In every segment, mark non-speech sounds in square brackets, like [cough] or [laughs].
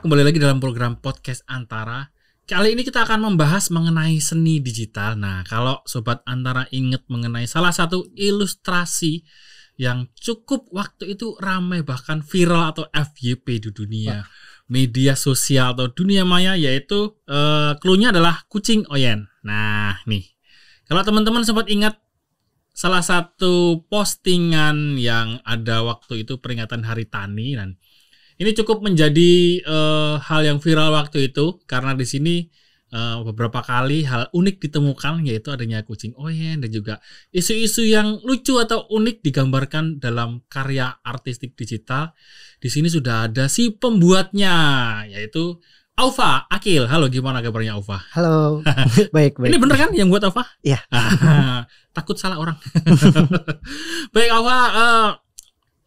kembali lagi dalam program podcast Antara. Kali ini kita akan membahas mengenai seni digital. Nah, kalau sobat Antara ingat mengenai salah satu ilustrasi yang cukup waktu itu ramai bahkan viral atau FYP di dunia media sosial atau dunia maya yaitu eh, adalah kucing oyen. Nah, nih. Kalau teman-teman sobat ingat salah satu postingan yang ada waktu itu peringatan Hari Tani dan ini cukup menjadi uh, hal yang viral waktu itu karena di sini uh, beberapa kali hal unik ditemukan yaitu adanya kucing oyen dan juga isu-isu yang lucu atau unik digambarkan dalam karya artistik digital. Di sini sudah ada si pembuatnya yaitu Alfa Akil. Halo, gimana kabarnya Alfa? Halo. [laughs] baik, baik. Ini bener kan yang buat Alfa? Iya. [laughs] Takut salah orang. [laughs] baik Alfa uh, eh,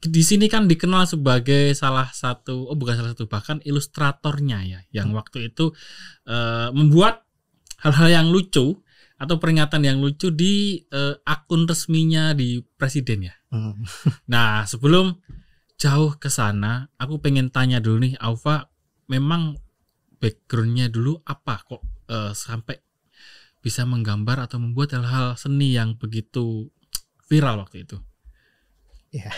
di sini kan dikenal sebagai salah satu oh bukan salah satu bahkan ilustratornya ya yang hmm. waktu itu uh, membuat hal-hal yang lucu atau peringatan yang lucu di uh, akun resminya di presiden ya. Hmm. [laughs] nah sebelum jauh ke sana aku pengen tanya dulu nih Alfa memang backgroundnya dulu apa kok uh, sampai bisa menggambar atau membuat hal-hal seni yang begitu viral waktu itu? Ya.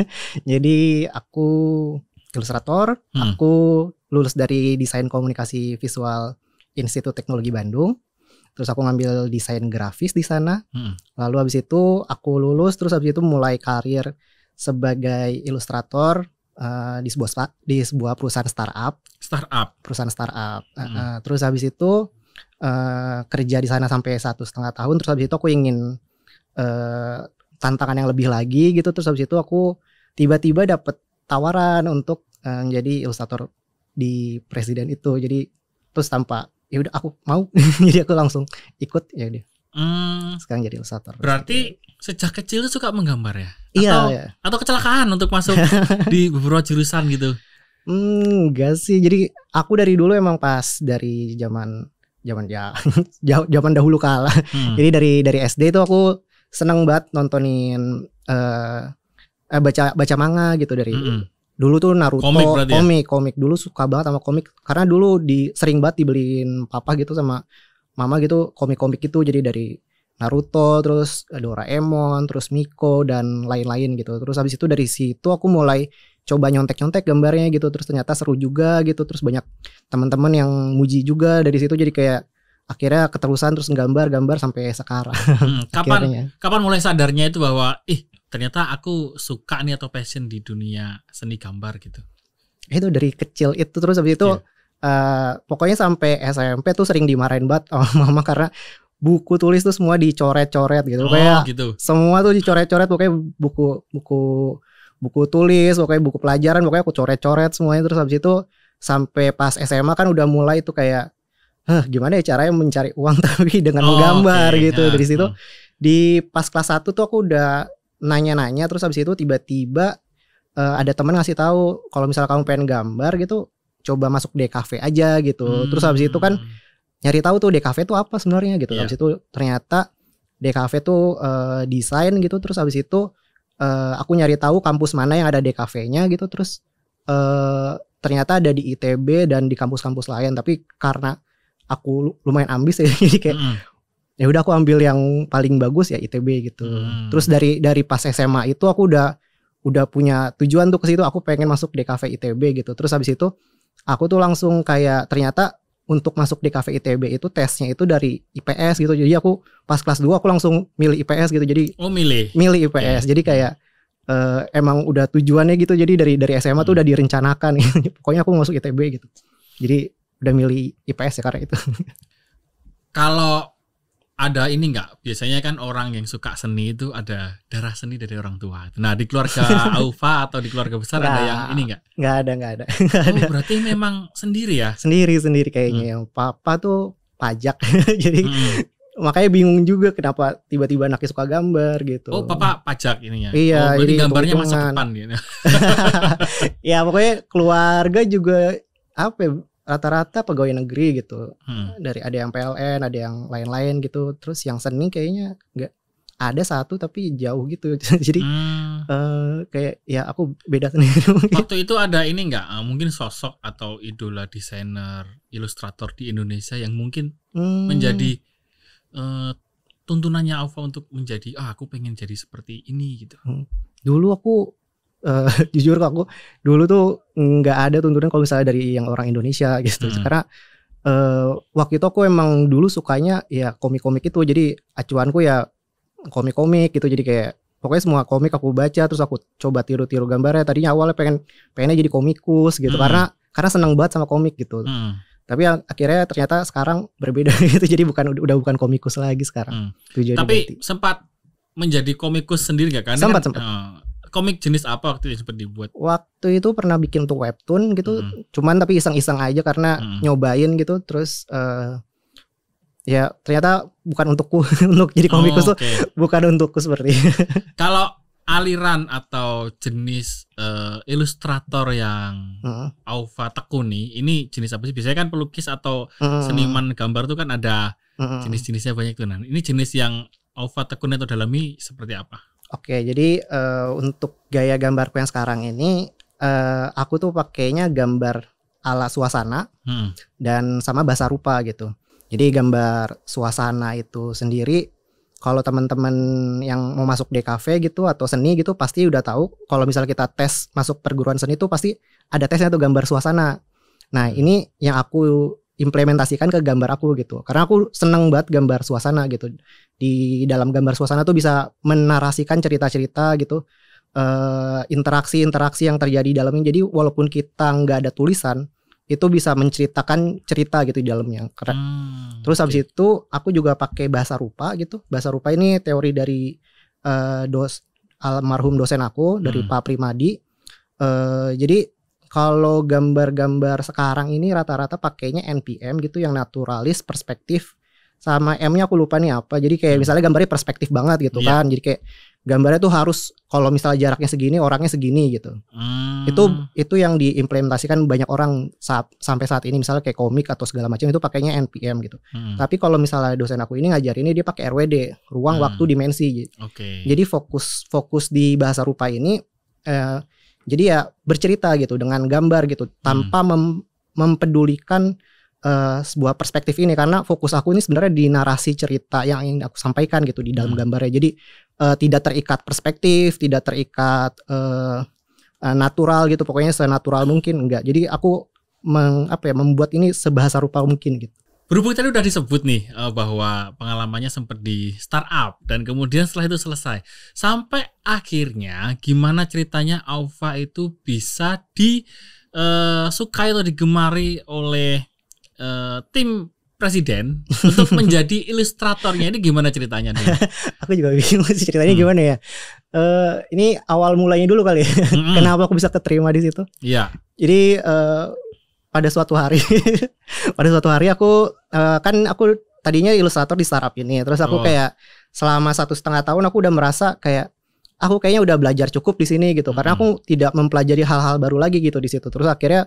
[laughs] Jadi aku ilustrator, hmm. aku lulus dari desain komunikasi visual Institut Teknologi Bandung. Terus aku ngambil desain grafis di sana. Hmm. Lalu habis itu aku lulus terus habis itu mulai karir sebagai ilustrator uh, di sebuah di sebuah perusahaan startup. Startup. Perusahaan startup. Eh, hmm. Uh, uh, terus habis itu uh, kerja di sana sampai satu setengah tahun. Terus habis itu aku ingin tantangan yang lebih lagi gitu terus habis itu aku tiba-tiba dapat tawaran untuk um, jadi ilustrator di presiden itu jadi terus tanpa ya udah aku mau [laughs] jadi aku langsung ikut ya dia hmm. sekarang jadi ilustrator berarti sejak kecil suka menggambar ya iya iya. atau kecelakaan untuk masuk [laughs] di beberapa jurusan gitu Hmm, enggak sih. Jadi aku dari dulu emang pas dari zaman zaman ya [laughs] zaman dahulu kala. Hmm. Jadi dari dari SD itu aku seneng banget nontonin uh, baca baca manga gitu dari mm -hmm. dulu tuh Naruto komik, ya? komik ya? komik dulu suka banget sama komik karena dulu di sering banget dibeliin papa gitu sama mama gitu komik-komik itu jadi dari Naruto terus Doraemon terus Miko dan lain-lain gitu terus habis itu dari situ aku mulai coba nyontek-nyontek gambarnya gitu terus ternyata seru juga gitu terus banyak teman-teman yang muji juga dari situ jadi kayak akhirnya keterusan terus gambar-gambar sampai sekarang. Hmm, [laughs] kapan akhirnya. kapan mulai sadarnya itu bahwa ih ternyata aku suka nih atau passion di dunia seni gambar gitu. Itu dari kecil itu terus habis itu yeah. Iya. uh, pokoknya sampai SMP tuh sering dimarahin banget sama oh, [laughs] mama karena buku tulis tuh semua dicoret-coret gitu. Oh, kayak gitu. Semua tuh dicoret-coret pokoknya buku buku buku tulis, pokoknya buku pelajaran, pokoknya aku coret-coret semuanya terus habis itu sampai pas SMA kan udah mulai itu kayak huh, gimana ya caranya mencari uang [laughs] tapi dengan oh, menggambar okay, gitu. Dari nah. situ di pas kelas 1 tuh aku udah nanya-nanya terus habis itu tiba-tiba uh, ada teman ngasih tahu kalau misalnya kamu pengen gambar gitu coba masuk DKV aja gitu. Hmm. Terus habis itu kan hmm. nyari tahu tuh DKV tuh apa sebenarnya gitu. Yeah. Habis itu ternyata DKV tuh uh, desain gitu terus habis itu uh, aku nyari tahu kampus mana yang ada DKV-nya gitu terus uh, ternyata ada di ITB dan di kampus-kampus lain tapi karena aku lumayan ambis ya [laughs] jadi kayak mm. ya udah aku ambil yang paling bagus ya ITB gitu mm. terus dari dari pas SMA itu aku udah udah punya tujuan tuh ke situ aku pengen masuk DKV ITB gitu terus habis itu aku tuh langsung kayak ternyata untuk masuk di kafe ITB itu tesnya itu dari IPS gitu. Jadi aku pas kelas 2 aku langsung milih IPS gitu. Jadi Oh, milih. Milih IPS. Yeah. Jadi kayak uh, emang udah tujuannya gitu. Jadi dari dari SMA hmm. tuh mm. udah direncanakan [laughs] Pokoknya aku masuk ITB gitu. Jadi udah milih IPS ya karena itu. [laughs] Kalau ada ini nggak? Biasanya kan orang yang suka seni itu ada darah seni dari orang tua. Nah di keluarga Aufa [laughs] atau di keluarga besar nah, ada yang ini nggak? Nggak ada nggak ada. Oh, Gak [laughs] ada. berarti memang sendiri ya? Sendiri sendiri kayaknya. Hmm. Papa tuh pajak jadi hmm. makanya bingung juga kenapa tiba-tiba anaknya suka gambar gitu. Oh papa pajak ininya? Iya. Oh, jadi gambarnya masa depan gitu. ya pokoknya keluarga juga apa ya, rata-rata pegawai negeri gitu hmm. dari ada yang PLN ada yang lain-lain gitu terus yang seni kayaknya nggak ada satu tapi jauh gitu [laughs] jadi hmm. uh, kayak ya aku beda sendiri [laughs] waktu itu ada ini nggak uh, mungkin sosok atau idola desainer ilustrator di Indonesia yang mungkin hmm. menjadi uh, tuntunannya Alfa untuk menjadi ah aku pengen jadi seperti ini gitu hmm. dulu aku uh, [laughs] jujur kok aku dulu tuh nggak ada tuntutan kalau misalnya dari yang orang Indonesia gitu hmm. karena uh, waktu itu aku emang dulu sukanya ya komik-komik itu jadi acuanku ya komik-komik gitu jadi kayak pokoknya semua komik aku baca terus aku coba tiru-tiru gambarnya tadinya awalnya pengen pengennya jadi komikus gitu hmm. karena karena senang banget sama komik gitu hmm. tapi ya akhirnya ternyata sekarang berbeda [laughs] gitu jadi bukan udah bukan komikus lagi sekarang hmm. tapi sempat menjadi komikus sendiri gak kan sempat kan, sempat oh komik jenis apa waktu itu yang sempat dibuat? Waktu itu pernah bikin untuk webtoon gitu, hmm. cuman tapi iseng-iseng aja karena hmm. nyobain gitu, terus uh, ya ternyata bukan untukku [laughs] untuk jadi komikus oh, okay. [laughs] tuh bukan untukku seperti [laughs] kalau aliran atau jenis uh, ilustrator yang hmm. Alfa tekuni ini jenis apa sih biasanya kan pelukis atau hmm. seniman gambar tuh kan ada hmm. jenis-jenisnya banyak tuh nah ini jenis yang Alfa tekuni atau dalami seperti apa Oke, jadi uh, untuk gaya gambarku yang sekarang ini, uh, aku tuh pakainya gambar ala suasana hmm. dan sama bahasa rupa gitu. Jadi gambar suasana itu sendiri, kalau teman-teman yang mau masuk DKV gitu atau seni gitu pasti udah tahu. Kalau misalnya kita tes masuk perguruan seni itu pasti ada tesnya tuh gambar suasana. Nah hmm. ini yang aku implementasikan ke gambar aku gitu karena aku seneng banget gambar suasana gitu di dalam gambar suasana tuh bisa menarasikan cerita-cerita gitu eh, interaksi-interaksi yang terjadi di dalamnya jadi walaupun kita nggak ada tulisan itu bisa menceritakan cerita gitu di dalamnya keren. Hmm, Terus habis itu aku juga pakai bahasa rupa gitu. Bahasa rupa ini teori dari uh, dos almarhum dosen aku dari hmm. Pak Primadi. Uh, jadi kalau gambar-gambar sekarang ini rata-rata pakainya NPM gitu yang naturalis perspektif sama M-nya aku lupa nih apa. Jadi kayak hmm. misalnya gambarnya perspektif banget gitu yeah. kan. Jadi kayak gambarnya tuh harus kalau misalnya jaraknya segini, orangnya segini gitu. Hmm. Itu itu yang diimplementasikan banyak orang saat, sampai saat ini misalnya kayak komik atau segala macam itu pakainya NPM gitu. Hmm. Tapi kalau misalnya dosen aku ini ngajar ini dia pakai RWD, ruang, hmm. waktu, dimensi. Gitu. Okay. Jadi fokus fokus di bahasa rupa ini eh, jadi ya bercerita gitu dengan gambar gitu tanpa hmm. mem mempedulikan uh, sebuah perspektif ini karena fokus aku ini sebenarnya di narasi cerita yang ingin aku sampaikan gitu di dalam hmm. gambarnya. Jadi uh, tidak terikat perspektif, tidak terikat uh, natural gitu pokoknya senatural mungkin enggak. Jadi aku meng, apa ya membuat ini sebahasa rupa mungkin gitu. Berhubung tadi udah disebut nih uh, bahwa pengalamannya sempat di startup dan kemudian setelah itu selesai. Sampai akhirnya gimana ceritanya Alfa itu bisa disukai eh, uh, atau digemari oleh uh, tim presiden [laughs] untuk menjadi ilustratornya ini gimana ceritanya nih? [laughs] aku juga bingung sih ceritanya hmm. gimana ya. Uh, ini awal mulainya dulu kali. Ya. Hmm. [laughs] Kenapa aku bisa keterima di situ? Iya. Jadi uh, pada suatu hari [laughs] pada suatu hari aku uh, kan aku tadinya ilustrator di startup ini terus aku oh. kayak selama satu setengah tahun aku udah merasa kayak aku kayaknya udah belajar cukup di sini gitu hmm. karena aku hmm. tidak mempelajari hal-hal baru lagi gitu di situ terus akhirnya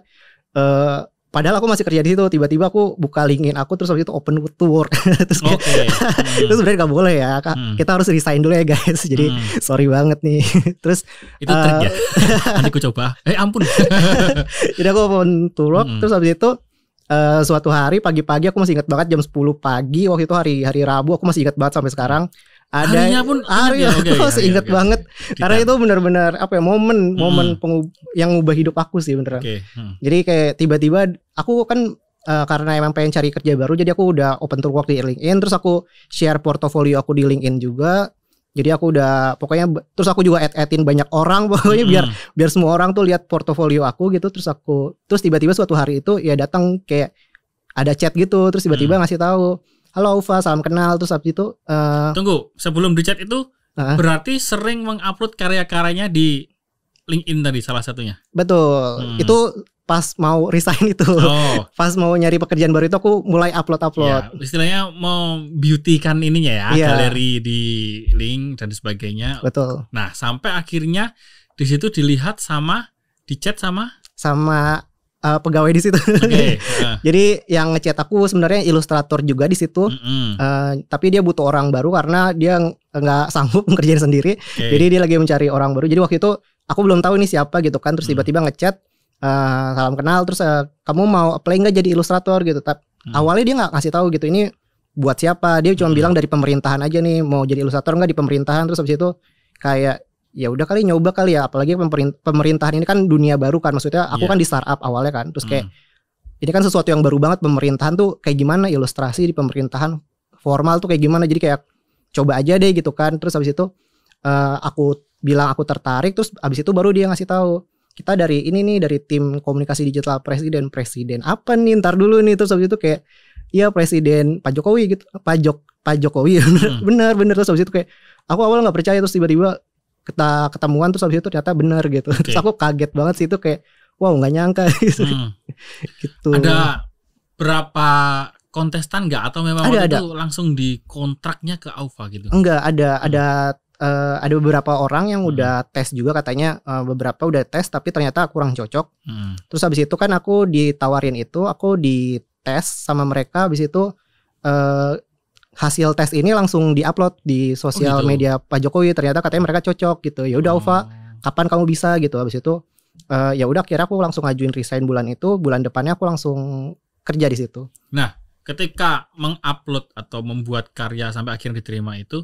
uh, Padahal aku masih kerja di situ, tiba-tiba aku buka linkin aku terus waktu itu open tour [laughs] terus okay. [laughs] hmm. terus sebenarnya gak boleh ya. Kak, hmm. Kita harus resign dulu ya guys. Jadi hmm. sorry banget nih. [laughs] terus itu uh, trik eh, ya. Nanti aku coba. Eh ampun. Jadi aku open tour hmm. terus habis itu Uh, suatu hari pagi-pagi aku masih ingat banget jam 10 pagi waktu itu hari hari Rabu aku masih ingat banget sampai sekarang ada harinya pun hari ya? okay, okay, inget okay. banget Kita. karena itu benar-benar apa ya momen hmm. momen pengub, yang ngubah hidup aku sih beneran okay. hmm. jadi kayak tiba-tiba aku kan uh, karena emang pengen cari kerja baru jadi aku udah open to work di LinkedIn terus aku share portofolio aku di LinkedIn juga jadi aku udah pokoknya terus aku juga add-addin banyak orang [laughs] pokoknya mm. biar hmm. biar semua orang tuh lihat portofolio aku gitu terus aku terus tiba-tiba suatu hari itu ya datang kayak ada chat gitu terus tiba-tiba mm. ngasih tahu halo Ufa salam kenal terus abis itu uh, tunggu sebelum di chat itu uh, berarti sering mengupload karya-karyanya di LinkedIn tadi salah satunya betul hmm. itu pas mau resign itu oh. [laughs] pas mau nyari pekerjaan baru itu aku mulai upload upload ya, istilahnya mau beautykan ininya ya yeah. galeri di link dan sebagainya betul nah sampai akhirnya di situ dilihat sama di chat sama sama uh, pegawai di situ. Okay. [laughs] Jadi yang ngechat aku sebenarnya ilustrator juga di situ. Mm -hmm. uh, tapi dia butuh orang baru karena dia nggak [laughs] sanggup ngerjain sendiri. Okay. Jadi dia lagi mencari orang baru. Jadi waktu itu aku belum tahu ini siapa gitu kan. Terus tiba-tiba mm. ngechat uh, salam kenal terus uh, kamu mau apply nggak jadi ilustrator gitu. Tapi mm. awalnya dia nggak kasih tahu gitu. Ini buat siapa? Dia cuma mm. bilang dari pemerintahan aja nih mau jadi ilustrator nggak di pemerintahan terus habis itu kayak ya udah kali nyoba kali ya apalagi pemerintahan ini kan dunia baru kan maksudnya aku yeah. kan di startup awalnya kan terus kayak hmm. ini kan sesuatu yang baru banget pemerintahan tuh kayak gimana ilustrasi di pemerintahan formal tuh kayak gimana jadi kayak coba aja deh gitu kan terus habis itu uh, aku bilang aku tertarik terus habis itu baru dia ngasih tahu kita dari ini nih dari tim komunikasi digital presiden presiden apa nih ntar dulu nih terus habis itu kayak iya presiden Pak Jokowi gitu Pak Jok Pak Jokowi bener, [laughs] hmm. bener bener terus habis itu kayak aku awal nggak percaya terus tiba-tiba kita ketemuan terus habis itu ternyata benar gitu. Okay. Terus aku kaget banget sih itu kayak wow nggak nyangka [laughs] gitu. Hmm. gitu. Ada berapa kontestan nggak atau memang ada, waktu ada. itu langsung di kontraknya ke Alfa gitu? Enggak, ada hmm. ada uh, ada beberapa orang yang hmm. udah tes juga katanya uh, beberapa udah tes tapi ternyata kurang cocok. Hmm. Terus habis itu kan aku ditawarin itu, aku dites sama mereka habis itu uh, hasil tes ini langsung diupload di sosial oh gitu. media Pak Jokowi ternyata katanya mereka cocok gitu ya udah Ova oh. kapan kamu bisa gitu habis itu uh, ya udah kira aku langsung ngajuin resign bulan itu bulan depannya aku langsung kerja di situ nah ketika mengupload atau membuat karya sampai akhirnya diterima itu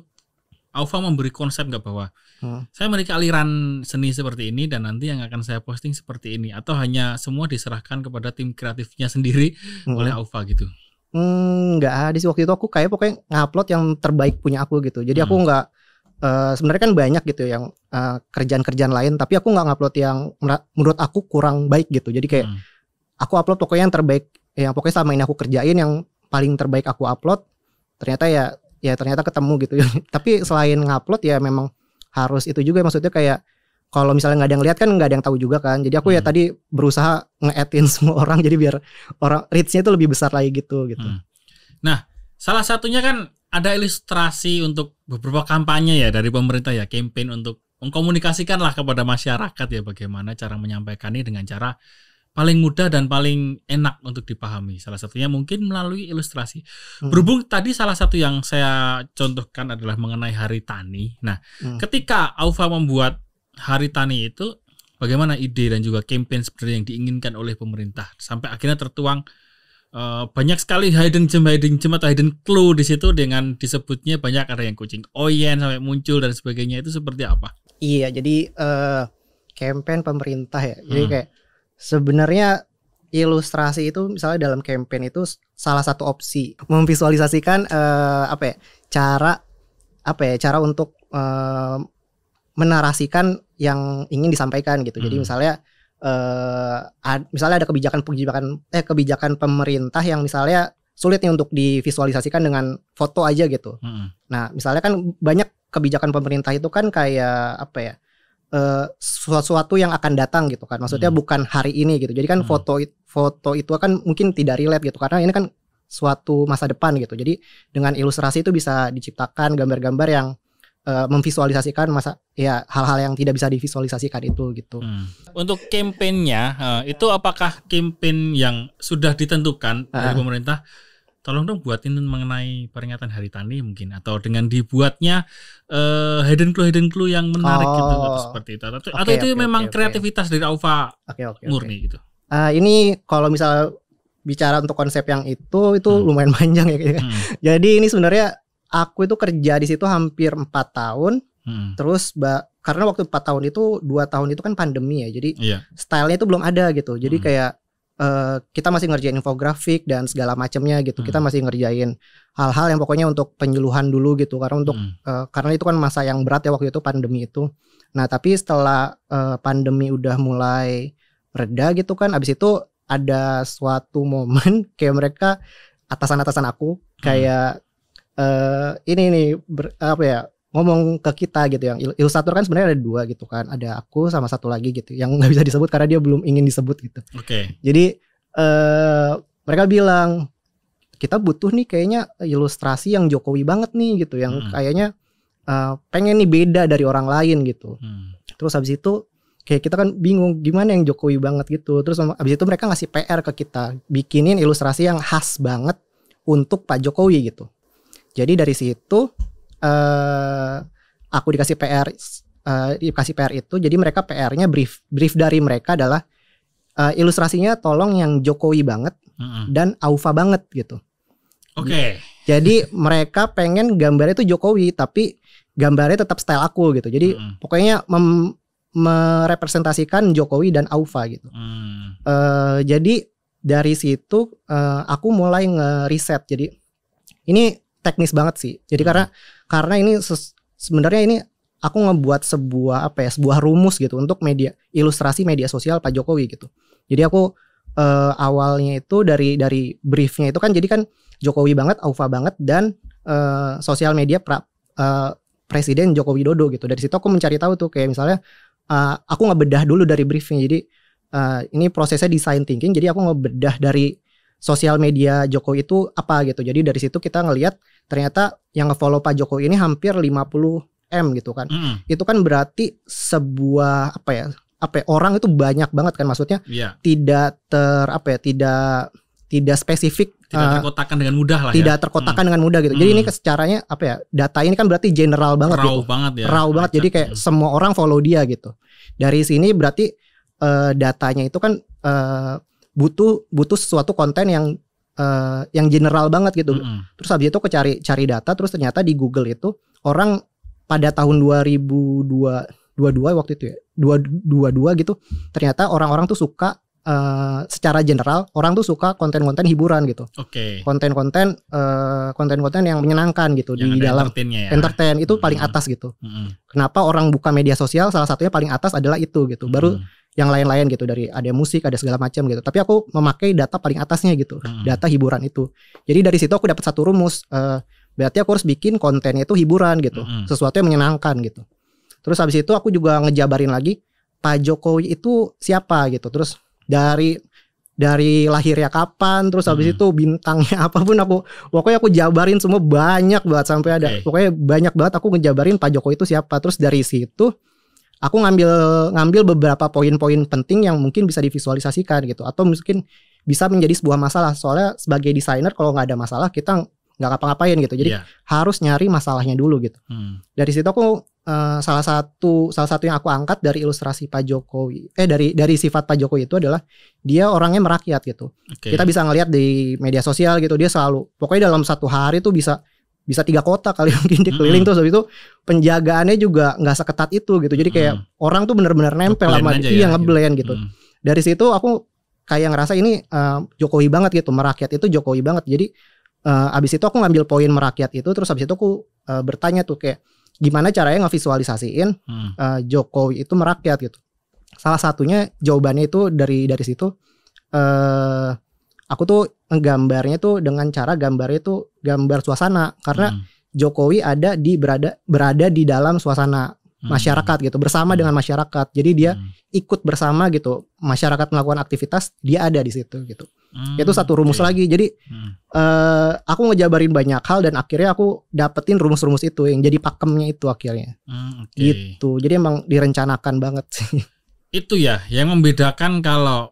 Alfa memberi konsep nggak bahwa hmm. saya memiliki aliran seni seperti ini dan nanti yang akan saya posting seperti ini atau hanya semua diserahkan kepada tim kreatifnya sendiri hmm. oleh Alfa gitu. Hmm, nggak hmm, ada sih waktu itu aku kayak pokoknya ngupload yang terbaik punya aku gitu jadi aku hmm. nggak Uh, sebenarnya kan banyak gitu yang uh, kerjaan-kerjaan lain tapi aku nggak ngupload yang menurut aku kurang baik gitu jadi kayak hmm. aku upload pokoknya yang terbaik yang pokoknya sama ini aku kerjain yang paling terbaik aku upload ternyata ya ya ternyata ketemu gitu [laughs] tapi selain ngupload ya memang harus itu juga maksudnya kayak kalau misalnya nggak ada yang lihat kan nggak ada yang tahu juga kan. Jadi aku ya hmm. ya tadi berusaha nge add [laughs] semua orang jadi biar orang reach itu lebih besar lagi gitu gitu. Hmm. Nah, salah satunya kan ada ilustrasi untuk beberapa kampanye ya dari pemerintah ya, campaign untuk mengkomunikasikan lah kepada masyarakat ya bagaimana cara menyampaikan ini dengan cara paling mudah dan paling enak untuk dipahami. Salah satunya mungkin melalui ilustrasi. Hmm. Berhubung tadi salah satu yang saya contohkan adalah mengenai Hari Tani. Nah, hmm. ketika Aufa membuat Hari Tani itu bagaimana ide dan juga campaign sebenarnya yang diinginkan oleh pemerintah sampai akhirnya tertuang uh, banyak sekali hidden gem, hidden gem atau hidden clue di situ dengan disebutnya banyak ada yang kucing oyen sampai muncul dan sebagainya itu seperti apa? Iya, jadi uh, campaign pemerintah ya. Hmm. kayak sebenarnya ilustrasi itu misalnya dalam campaign itu salah satu opsi memvisualisasikan uh, apa ya cara apa ya cara untuk uh, menarasikan yang ingin disampaikan gitu. Hmm. Jadi misalnya eh misalnya ada kebijakan-kebijakan eh kebijakan pemerintah yang misalnya sulit nih untuk divisualisasikan dengan foto aja gitu. Hmm. Nah, misalnya kan banyak kebijakan pemerintah itu kan kayak apa ya? Eh sesuatu yang akan datang gitu kan. Maksudnya hmm. bukan hari ini gitu. Jadi kan hmm. foto foto itu kan mungkin tidak relate gitu karena ini kan suatu masa depan gitu. Jadi dengan ilustrasi itu bisa diciptakan gambar-gambar yang Eh, memvisualisasikan masa ya hal-hal yang tidak bisa divisualisasikan itu gitu. Hmm. Untuk kampanyenya uh, eh, itu apakah kampanye yang sudah ditentukan uh. dari pemerintah? Tolong dong buatin mengenai peringatan Hari Tani mungkin atau dengan dibuatnya uh, hidden clue hidden clue yang menarik gitu, oh. gitu seperti itu atau, okay, itu okay, memang okay, kreativitas okay. dari Alfa okay, okay, murni okay. gitu. Uh, ini kalau misal bicara untuk konsep yang itu itu hmm. lumayan [laughs] panjang ya. Hmm. Jadi ini sebenarnya aku itu kerja di situ hampir empat tahun. Hmm. Terus karena waktu empat tahun itu dua tahun itu kan pandemi ya, jadi yeah. stylenya itu belum ada gitu. Jadi hmm. kayak uh, kita masih ngerjain infografik dan segala macamnya gitu. Hmm. Kita masih ngerjain hal-hal yang pokoknya untuk penyuluhan dulu gitu. Karena untuk hmm. uh, karena itu kan masa yang berat ya waktu itu pandemi itu. Nah tapi setelah uh, pandemi udah mulai reda gitu kan, abis itu ada suatu momen [laughs] kayak mereka atasan-atasan aku hmm. kayak hmm uh, ini nih ber, apa ya ngomong ke kita gitu yang ilustrator kan sebenarnya ada dua gitu kan ada aku sama satu lagi gitu yang nggak bisa disebut karena dia belum ingin disebut gitu. Oke. Okay. Jadi uh, mereka bilang kita butuh nih kayaknya ilustrasi yang Jokowi banget nih gitu yang hmm. kayaknya uh, pengen nih beda dari orang lain gitu. Hmm. Terus habis itu kayak kita kan bingung gimana yang Jokowi banget gitu. Terus abis itu mereka ngasih PR ke kita, bikinin ilustrasi yang khas banget untuk Pak Jokowi gitu. Jadi dari situ uh, aku dikasih PR uh, eh, dikasih PR itu jadi mereka PR-nya brief brief dari mereka adalah uh, ilustrasinya tolong yang Jokowi banget mm -hmm. dan Aufa banget gitu. Oke. Okay. Jadi mereka pengen gambarnya itu Jokowi tapi gambarnya tetap style aku gitu. Jadi mm -hmm. pokoknya mem merepresentasikan Jokowi dan Aufa gitu. Mm. Uh, jadi dari situ uh, aku mulai ngeriset. Jadi ini teknis banget sih. Jadi hmm. karena karena ini sebenarnya ini aku ngebuat sebuah apa ya sebuah rumus gitu untuk media ilustrasi media sosial Pak Jokowi gitu. Jadi aku uh, awalnya itu dari dari briefnya itu kan jadi kan Jokowi banget, Aufa banget dan uh, sosial media pra, uh, Presiden Joko Widodo gitu. Dari situ aku mencari tahu tuh kayak misalnya uh, aku ngebedah dulu dari briefnya. Jadi uh, ini prosesnya design thinking. Jadi aku ngebedah dari sosial media Jokowi itu apa gitu. Jadi dari situ kita ngelihat ternyata yang ngefollow Pak Jokowi ini hampir 50 m gitu kan. Mm. Itu kan berarti sebuah apa ya? Apa ya, orang itu banyak banget kan maksudnya yeah. tidak ter apa ya tidak tidak spesifik tidak eh, terkotakan dengan mudah lah ya. tidak ya. terkotakan hmm. dengan mudah gitu jadi hmm. ini mm. secaranya apa ya data ini kan berarti general banget raw gitu. banget ya raw banget jadi kayak hmm. semua orang follow dia gitu dari sini berarti uh, datanya itu kan uh, butuh butuh sesuatu konten yang uh, yang general banget gitu. Mm -hmm. Terus habis itu aku cari cari data terus ternyata di Google itu orang pada tahun 2002 22 waktu itu ya. 222 gitu. Ternyata orang-orang tuh suka uh, secara general orang tuh suka konten-konten hiburan gitu. Oke. Okay. Konten-konten uh, konten-konten yang menyenangkan gitu yang di dalam ya. entertain itu mm -hmm. paling atas gitu. Mm -hmm. Kenapa orang buka media sosial salah satunya paling atas adalah itu gitu. Baru mm -hmm yang lain-lain gitu dari ada musik ada segala macam gitu tapi aku memakai data paling atasnya gitu hmm. data hiburan itu jadi dari situ aku dapat satu rumus uh, berarti aku harus bikin kontennya itu hiburan gitu hmm, hmm. sesuatu yang menyenangkan gitu terus habis itu aku juga ngejabarin lagi Pak Jokowi itu siapa gitu terus dari dari lahirnya kapan terus habis hmm. itu bintangnya [laughs] apapun aku pokoknya aku jabarin semua banyak banget sampai ada okay. pokoknya banyak banget aku ngejabarin Pak Jokowi itu siapa terus dari situ aku ngambil ngambil beberapa poin-poin penting yang mungkin bisa divisualisasikan gitu atau mungkin bisa menjadi sebuah masalah soalnya sebagai desainer kalau nggak ada masalah kita nggak ngapa-ngapain gitu jadi yeah. harus nyari masalahnya dulu gitu hmm. dari situ aku uh, salah satu salah satu yang aku angkat dari ilustrasi Pak Jokowi eh dari dari sifat Pak Jokowi itu adalah dia orangnya merakyat gitu okay. kita bisa ngelihat di media sosial gitu dia selalu pokoknya dalam satu hari tuh bisa bisa tiga kota kali [laughs] mungkin dikeliling mm -hmm. terus habis itu penjagaannya juga nggak seketat itu gitu jadi kayak mm. orang tuh bener-bener nempel sama dia iya, ya, ngeblend gitu, gitu. Mm. dari situ aku kayak ngerasa ini uh, Jokowi banget gitu merakyat itu Jokowi banget jadi uh, abis itu aku ngambil poin merakyat itu terus abis itu aku uh, bertanya tuh kayak gimana caranya ngevisualisasiin mm. uh, Jokowi itu merakyat gitu salah satunya jawabannya itu dari dari situ uh, aku tuh gambarnya tuh dengan cara gambarnya tuh gambar suasana karena hmm. Jokowi ada di berada berada di dalam suasana hmm. masyarakat gitu bersama dengan masyarakat jadi dia hmm. ikut bersama gitu masyarakat melakukan aktivitas dia ada di situ gitu hmm. itu satu rumus okay. lagi jadi hmm. uh, aku ngejabarin banyak hal dan akhirnya aku dapetin rumus-rumus itu yang jadi pakemnya itu akhirnya hmm, okay. gitu jadi emang direncanakan banget sih [laughs] itu ya yang membedakan kalau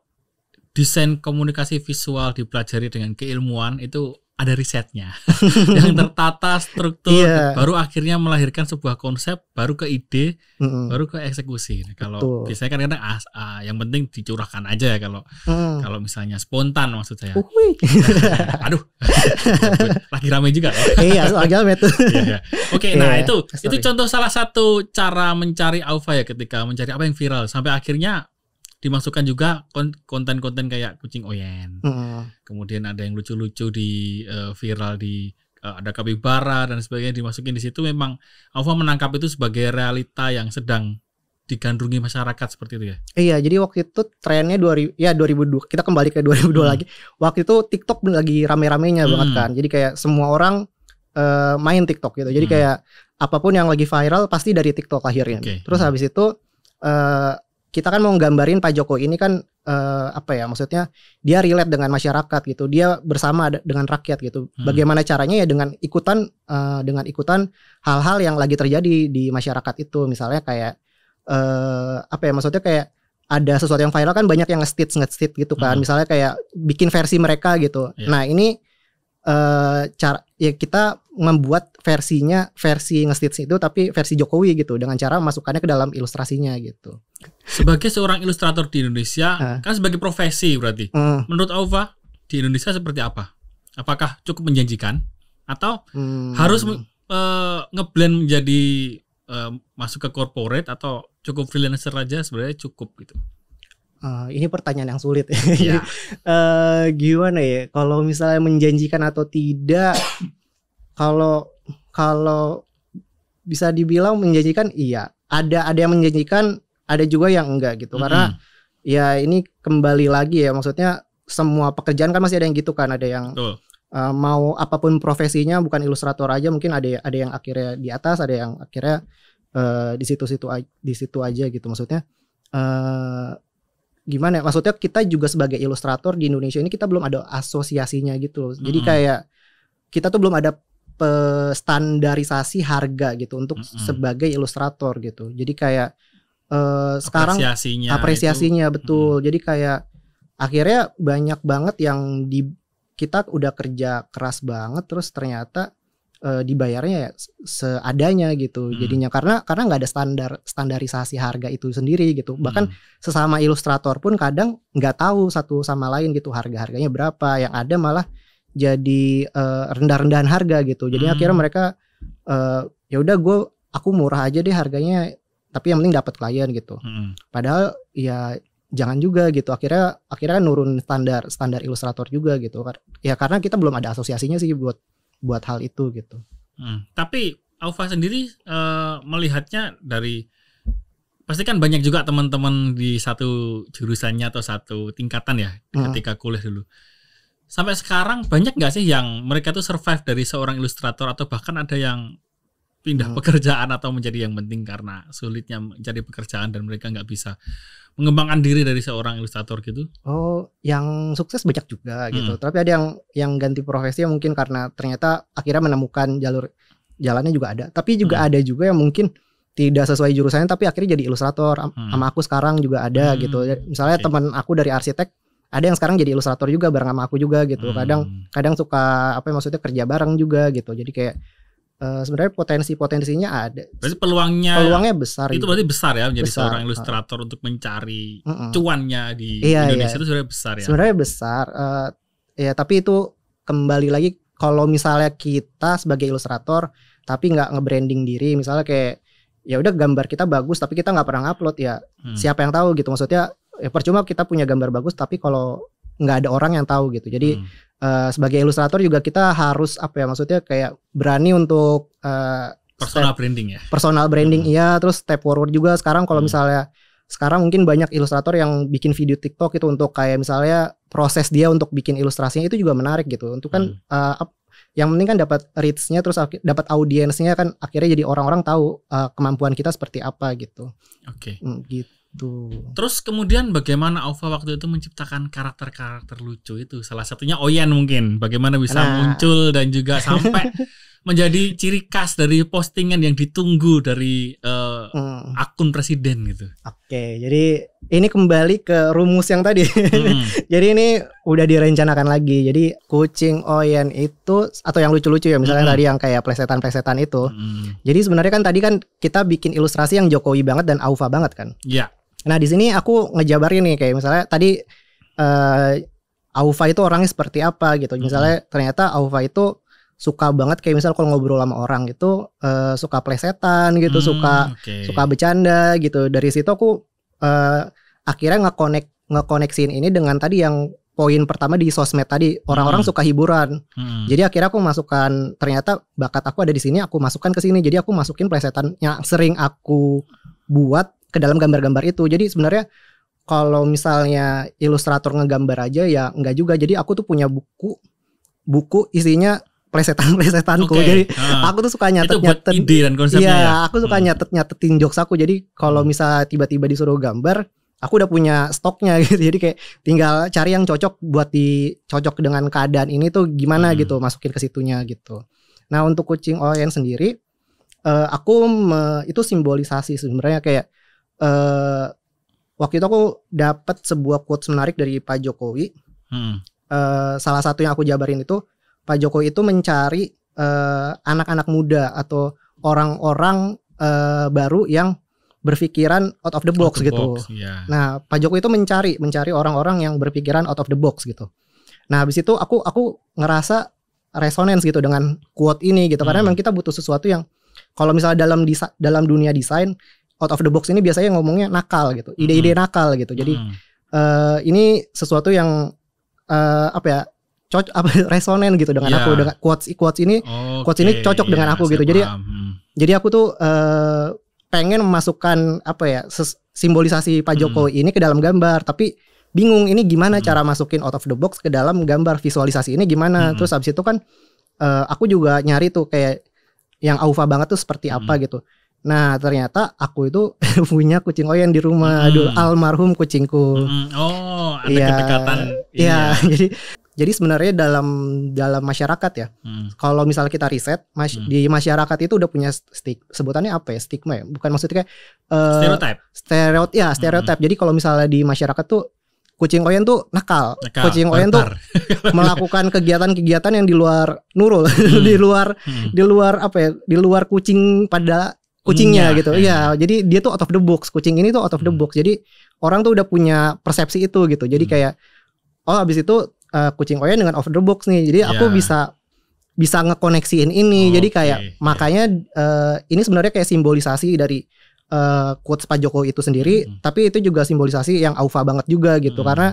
desain komunikasi visual dipelajari dengan keilmuan itu ada risetnya [laughs] yang tertata struktur yeah. baru akhirnya melahirkan sebuah konsep baru ke ide mm -hmm. baru ke eksekusi nah, kalau Betul. biasanya kan kadang as, uh, ah, yang penting dicurahkan aja ya kalau mm. kalau misalnya spontan maksud saya nah, aduh [laughs] lagi rame juga ya iya lagi rame tuh [laughs] iya, iya. oke okay, yeah. nah iya, itu Sorry. itu contoh salah satu cara mencari alpha ya ketika mencari apa yang viral sampai akhirnya dimasukkan juga konten-konten kayak kucing oyen. Hmm. Kemudian ada yang lucu-lucu di uh, viral di uh, ada kapibara dan sebagainya dimasukin di situ memang Alfa menangkap itu sebagai realita yang sedang digandrungi masyarakat seperti itu ya. Iya, jadi waktu itu trennya 2000 ya 2002. Kita kembali ke 2002 mm. lagi. Waktu itu TikTok lagi rame-ramenya mm. banget hmm. kan. Jadi kayak semua orang uh, main TikTok gitu. Jadi mm. kayak apapun yang lagi viral pasti dari TikTok akhirnya. Okay. Terus hmm. habis itu kita kan mau nggambarin Pak Joko ini kan eh, apa ya maksudnya dia relate dengan masyarakat gitu dia bersama dengan rakyat gitu hmm. bagaimana caranya ya dengan ikutan uh, dengan ikutan hal-hal yang lagi terjadi di masyarakat itu misalnya kayak eh, apa ya maksudnya kayak ada sesuatu yang viral kan banyak yang nge-stitch nge-stitch gitu kan hmm. misalnya kayak bikin versi mereka gitu yeah. nah ini eh, cara ya kita membuat versinya versi ngestits itu tapi versi Jokowi gitu dengan cara masukkannya ke dalam ilustrasinya gitu. Sebagai seorang ilustrator di Indonesia ah. kan sebagai profesi berarti. Hmm. Menurut Aufa di Indonesia seperti apa? Apakah cukup menjanjikan atau hmm. harus uh, ngeblend menjadi uh, masuk ke corporate atau cukup freelancer aja sebenarnya cukup gitu? uh, ini pertanyaan yang sulit. [laughs] Ya. uh, gimana ya? Kalau misalnya menjanjikan atau tidak, [coughs] kalau kalau bisa dibilang menjanjikan, iya. Ada ada yang menjanjikan, ada juga yang enggak gitu. Mm -hmm. Karena ya ini kembali lagi ya, maksudnya semua pekerjaan kan masih ada yang gitu kan, ada yang Betul. Uh, mau apapun profesinya bukan ilustrator aja mungkin ada ada yang akhirnya di atas ada yang akhirnya uh, di situ-situ di situ aja gitu maksudnya uh, gimana ya? maksudnya kita juga sebagai ilustrator di Indonesia ini kita belum ada asosiasinya gitu loh. Jadi mm -hmm. kayak kita tuh belum ada standarisasi harga gitu untuk mm -hmm. sebagai ilustrator gitu. Jadi kayak uh, sekarang apresiasinya, apresiasinya itu, betul. Mm -hmm. Jadi kayak akhirnya banyak banget yang di kita udah kerja keras banget terus ternyata uh, dibayarnya ya seadanya gitu hmm. jadinya karena karena nggak ada standar standarisasi harga itu sendiri gitu bahkan hmm. sesama ilustrator pun kadang nggak tahu satu sama lain gitu harga harganya berapa yang ada malah jadi uh, rendah-rendahan harga gitu jadi hmm. akhirnya mereka uh, ya udah gue aku murah aja deh harganya tapi yang penting dapat klien gitu hmm. padahal ya jangan juga gitu akhirnya akhirnya kan nurun standar standar ilustrator juga gitu ya karena kita belum ada asosiasinya sih buat buat hal itu gitu. Hmm, tapi Alfa sendiri e, melihatnya dari pasti kan banyak juga teman-teman di satu jurusannya atau satu tingkatan ya hmm. ketika kuliah dulu. Sampai sekarang banyak nggak sih yang mereka tuh survive dari seorang ilustrator atau bahkan ada yang pindah hmm. pekerjaan atau menjadi yang penting karena sulitnya mencari pekerjaan dan mereka nggak bisa mengembangkan diri dari seorang ilustrator gitu? Oh, yang sukses banyak juga gitu. hmm. gitu. Tapi ada yang yang ganti profesi mungkin karena ternyata akhirnya menemukan jalur jalannya juga ada. Tapi juga hmm. ada juga yang mungkin tidak sesuai jurusannya tapi akhirnya jadi ilustrator. Hmm. Sama aku sekarang juga ada hmm. gitu. Misalnya okay. teman aku dari arsitek ada yang sekarang jadi ilustrator juga bareng sama aku juga gitu. Hmm. Kadang kadang suka apa maksudnya kerja bareng juga gitu. Jadi kayak Uh, sebenarnya potensi-potensinya ada. Berarti peluangnya peluangnya besar. Itu gitu. berarti besar ya menjadi besar. seorang ilustrator uh, untuk mencari uh, uh. cuannya di iya, iya. Indonesia iya. itu sebenarnya besar ya. Sebenarnya besar. Uh, ya tapi itu kembali lagi kalau misalnya kita sebagai ilustrator tapi nggak nge-branding diri, misalnya kayak ya udah gambar kita bagus tapi kita nggak pernah upload ya. Hmm. Siapa yang tahu gitu maksudnya ya percuma kita punya gambar bagus tapi kalau nggak ada orang yang tahu gitu. Jadi hmm. uh, sebagai ilustrator juga kita harus apa ya maksudnya kayak berani untuk uh, personal step, branding ya. Personal branding hmm. iya, terus step forward juga sekarang kalau hmm. misalnya sekarang mungkin banyak ilustrator yang bikin video TikTok itu untuk kayak misalnya proses dia untuk bikin ilustrasinya itu juga menarik gitu. Untuk kan hmm. uh, yang penting kan dapat reach terus dapat audiensnya kan akhirnya jadi orang-orang tahu uh, kemampuan kita seperti apa gitu. Oke. Okay. Hmm, gitu. Tuh. Gitu. Terus kemudian bagaimana Ova waktu itu menciptakan karakter-karakter lucu itu? Salah satunya Oyen mungkin. Bagaimana bisa nah. muncul dan juga sampai [laughs] menjadi ciri khas dari postingan yang ditunggu dari uh, hmm. akun presiden gitu. Oke, jadi ini kembali ke rumus yang tadi. Hmm. [laughs] jadi ini udah direncanakan lagi. Jadi kucing Oyen itu atau yang lucu-lucu ya, misalnya hmm. tadi yang kayak plesetan-plesetan itu. Hmm. Jadi sebenarnya kan tadi kan kita bikin ilustrasi yang Jokowi banget dan Aufa banget kan. Iya. Nah di sini aku ngejabarin nih kayak misalnya tadi uh, Aufa itu orangnya seperti apa gitu. Misalnya mm -hmm. ternyata Aufa itu suka banget kayak misalnya kalau ngobrol sama orang gitu uh, suka plesetan gitu, mm, suka okay. suka bercanda gitu. Dari situ aku uh, akhirnya ngekonek ngekoneksin ini dengan tadi yang poin pertama di sosmed tadi orang-orang hmm. suka hiburan. Hmm. Jadi akhirnya aku masukkan ternyata bakat aku ada di sini, aku masukkan ke sini. Jadi aku masukin plesetan yang sering aku buat ke dalam gambar-gambar itu. Jadi sebenarnya kalau misalnya ilustrator ngegambar aja ya enggak juga. Jadi aku tuh punya buku buku isinya plesetan-plesetanku. Okay. Jadi uh, aku tuh suka nyatet-nyatet ide dan konsepnya. Iya, ya. aku suka hmm. nyatet-nyatetin jokes aku. Jadi kalau hmm. misalnya tiba-tiba disuruh gambar, aku udah punya stoknya [laughs] gitu. Jadi kayak tinggal cari yang cocok buat dicocok dengan keadaan ini tuh gimana hmm. gitu, masukin ke situnya gitu. Nah, untuk kucing Oyen sendiri uh, aku me, itu simbolisasi sebenarnya kayak uh, waktu itu aku dapat sebuah quotes menarik dari Pak Jokowi. Hmm. Uh, salah satu yang aku jabarin itu Pak Jokowi itu mencari eh, anak-anak uh, muda atau orang-orang uh, baru yang berpikiran out of the box out the gitu. Box, yeah. Nah, Pak Jokowi itu mencari mencari orang-orang yang berpikiran out of the box gitu. Nah, habis itu aku aku ngerasa resonance gitu dengan quote ini gitu hmm. karena memang kita butuh sesuatu yang kalau misalnya dalam dalam dunia desain out of the box ini biasanya ngomongnya nakal gitu, ide-ide hmm. nakal gitu. Jadi hmm. uh, ini sesuatu yang uh, apa ya? cocok [laughs] apa resonen gitu dengan yeah. aku iya. dengan quotes quotes ini okay, quotes ini cocok yeah, dengan iya, aku gitu. Jadi hmm. jadi aku tuh uh, pengen memasukkan apa ya? simbolisasi Pak hmm. Jokowi hmm. ini ke dalam gambar, tapi bingung ini gimana hmm. cara masukin out of the box ke dalam gambar visualisasi ini gimana. Hmm. Terus habis itu kan uh, aku juga nyari tuh kayak yang aufa banget tuh seperti apa hmm. gitu. Nah ternyata aku itu [laughs] punya kucing oyen di rumah hmm. dulu almarhum kucingku. Hmm. Oh ada ya, kedekatan. Iya ya, [laughs] jadi jadi sebenarnya dalam dalam masyarakat ya, hmm. kalau misalnya kita riset mas, hmm. di masyarakat itu udah punya stik sebutannya apa ya stigma ya, bukan maksudnya uh, eh, stereotip. Stereotip ya stereotip. Hmm. Jadi kalau misalnya di masyarakat tuh kucing oyen tuh nakal. nakal kucing oyen tuh [laughs] melakukan kegiatan-kegiatan yang di luar nurul, hmm. di luar hmm. di luar apa ya? Di luar kucing pada kucingnya iya, gitu. Iya, iya, iya, jadi dia tuh out of the box. Kucing ini tuh out of the hmm. box. Jadi orang tuh udah punya persepsi itu gitu. Jadi hmm. kayak oh abis itu uh, kucing Oya dengan out of the box nih. Jadi aku bisa bisa ngekoneksiin ini. Oh, Jadi kayak okay. makanya uh, ini sebenarnya kayak simbolisasi dari uh, quotes Pak Joko itu sendiri, hmm. tapi itu juga simbolisasi yang alfa banget juga gitu hmm. karena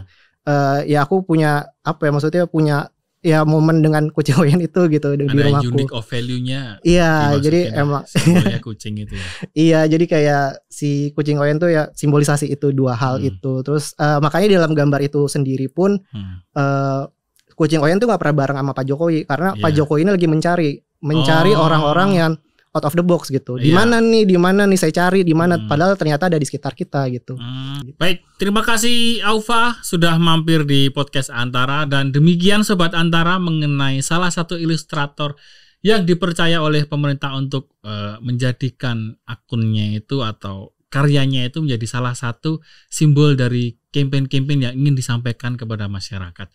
uh, ya aku punya apa ya maksudnya punya ya momen dengan kucing itu gitu Ada di rumahku. unique of value-nya. Iya, jadi emang ya kucing itu ya. [laughs] iya, jadi kayak si kucing oyen tuh ya simbolisasi itu dua hal hmm. itu. Terus uh, makanya di dalam gambar itu sendiri pun hmm. uh, kucing oyen tuh gak pernah bareng sama Pak Jokowi karena yeah. Pak iya. Jokowi ini lagi mencari mencari oh. orang-orang oh. Orang -orang yang out of the box gitu. Di iya. mana nih, di mana nih saya cari, di mana hmm. padahal ternyata ada di sekitar kita gitu. Hmm. Baik, terima kasih Aufa sudah mampir di podcast Antara dan demikian sobat Antara mengenai salah satu ilustrator yang dipercaya oleh pemerintah untuk uh, menjadikan akunnya itu atau karyanya itu menjadi salah satu simbol dari kampanye-kampanye yang ingin disampaikan kepada masyarakat.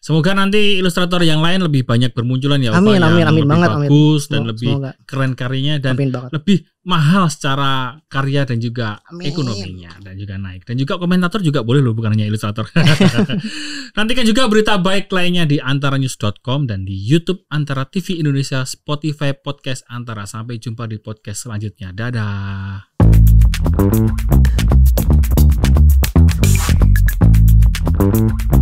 Semoga nanti ilustrator yang lain lebih banyak bermunculan ya. Amin, amin, amin lebih banget, bagus amin. dan semoga. lebih keren karyanya dan lebih mahal secara karya dan juga amin. ekonominya dan juga naik. Dan juga komentator juga boleh loh, bukan hanya ilustrator. [laughs] Nantikan juga berita baik lainnya di antaranews.com dan di YouTube Antara TV Indonesia, Spotify Podcast Antara. Sampai jumpa di podcast selanjutnya. Dadah. Thank you.